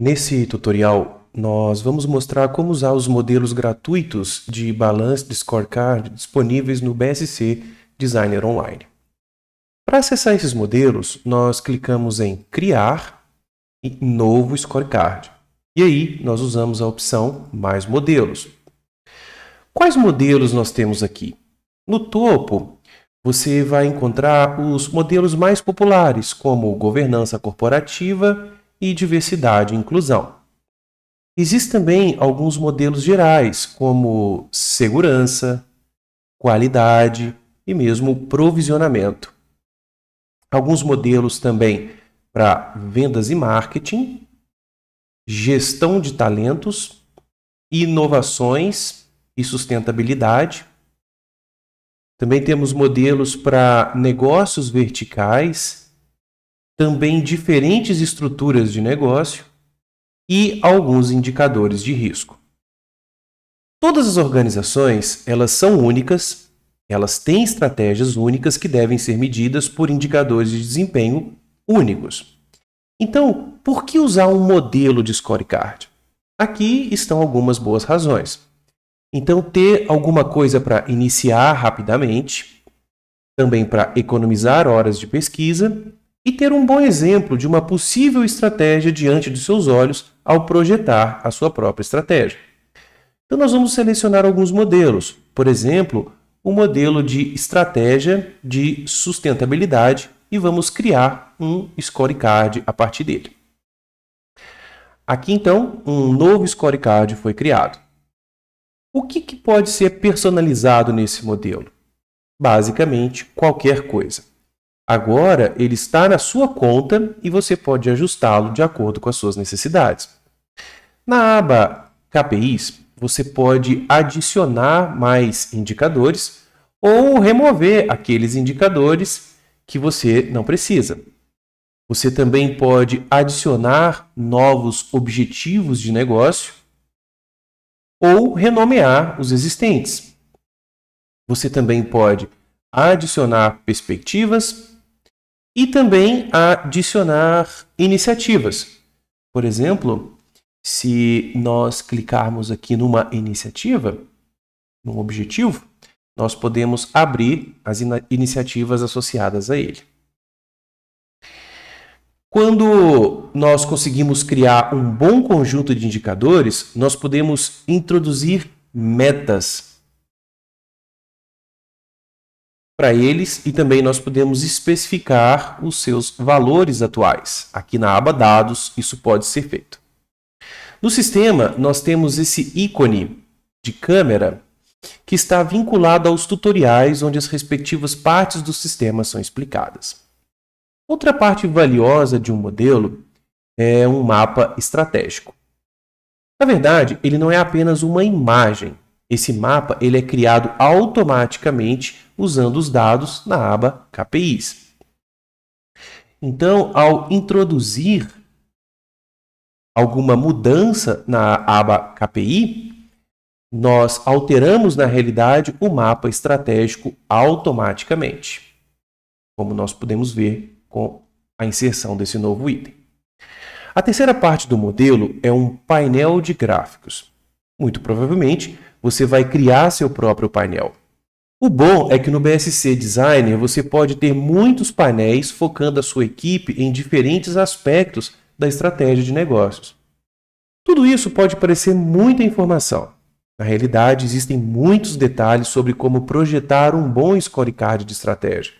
Nesse tutorial, nós vamos mostrar como usar os modelos gratuitos de balanço de scorecard disponíveis no BSC Designer Online. Para acessar esses modelos, nós clicamos em Criar e Novo Scorecard. E aí, nós usamos a opção Mais Modelos. Quais modelos nós temos aqui? No topo, você vai encontrar os modelos mais populares, como Governança Corporativa e diversidade e inclusão. Existem também alguns modelos gerais, como segurança, qualidade e mesmo provisionamento. Alguns modelos também para vendas e marketing, gestão de talentos, inovações e sustentabilidade. Também temos modelos para negócios verticais também diferentes estruturas de negócio e alguns indicadores de risco. Todas as organizações, elas são únicas, elas têm estratégias únicas que devem ser medidas por indicadores de desempenho únicos. Então, por que usar um modelo de scorecard? Aqui estão algumas boas razões. Então, ter alguma coisa para iniciar rapidamente, também para economizar horas de pesquisa e ter um bom exemplo de uma possível estratégia diante de seus olhos ao projetar a sua própria estratégia. Então, nós vamos selecionar alguns modelos, por exemplo, o um modelo de estratégia de sustentabilidade e vamos criar um scorecard a partir dele. Aqui então, um novo scorecard foi criado. O que, que pode ser personalizado nesse modelo? Basicamente, qualquer coisa. Agora ele está na sua conta e você pode ajustá-lo de acordo com as suas necessidades. Na aba KPIs, você pode adicionar mais indicadores ou remover aqueles indicadores que você não precisa. Você também pode adicionar novos objetivos de negócio ou renomear os existentes. Você também pode adicionar perspectivas e também adicionar iniciativas. Por exemplo, se nós clicarmos aqui numa iniciativa, num objetivo, nós podemos abrir as in iniciativas associadas a ele. Quando nós conseguimos criar um bom conjunto de indicadores, nós podemos introduzir metas para eles e também nós podemos especificar os seus valores atuais. Aqui na aba Dados, isso pode ser feito. No sistema, nós temos esse ícone de câmera que está vinculado aos tutoriais onde as respectivas partes do sistema são explicadas. Outra parte valiosa de um modelo é um mapa estratégico. Na verdade, ele não é apenas uma imagem, esse mapa ele é criado automaticamente usando os dados na aba KPIs. Então, ao introduzir alguma mudança na aba KPI, nós alteramos na realidade o mapa estratégico automaticamente, como nós podemos ver com a inserção desse novo item. A terceira parte do modelo é um painel de gráficos. Muito provavelmente, você vai criar seu próprio painel. O bom é que no BSC Designer você pode ter muitos painéis focando a sua equipe em diferentes aspectos da estratégia de negócios. Tudo isso pode parecer muita informação. Na realidade, existem muitos detalhes sobre como projetar um bom scorecard de estratégia.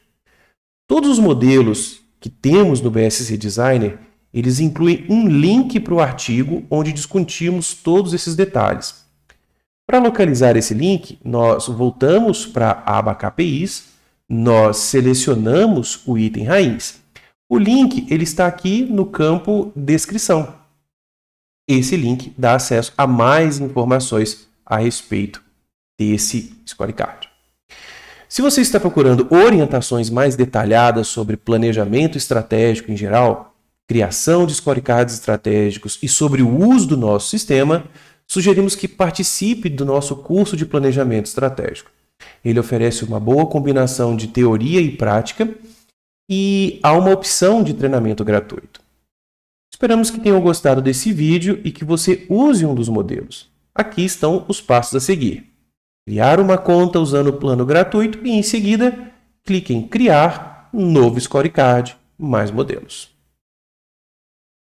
Todos os modelos que temos no BSC Designer eles incluem um link para o artigo onde discutimos todos esses detalhes. Para localizar esse link, nós voltamos para a aba KPIs, nós selecionamos o item raiz. O link ele está aqui no campo descrição. Esse link dá acesso a mais informações a respeito desse scorecard. Se você está procurando orientações mais detalhadas sobre planejamento estratégico em geral, criação de scorecards estratégicos e sobre o uso do nosso sistema, sugerimos que participe do nosso curso de planejamento estratégico. Ele oferece uma boa combinação de teoria e prática e há uma opção de treinamento gratuito. Esperamos que tenham gostado desse vídeo e que você use um dos modelos. Aqui estão os passos a seguir. Criar uma conta usando o plano gratuito e, em seguida, clique em Criar, Novo Scorecard, Mais Modelos.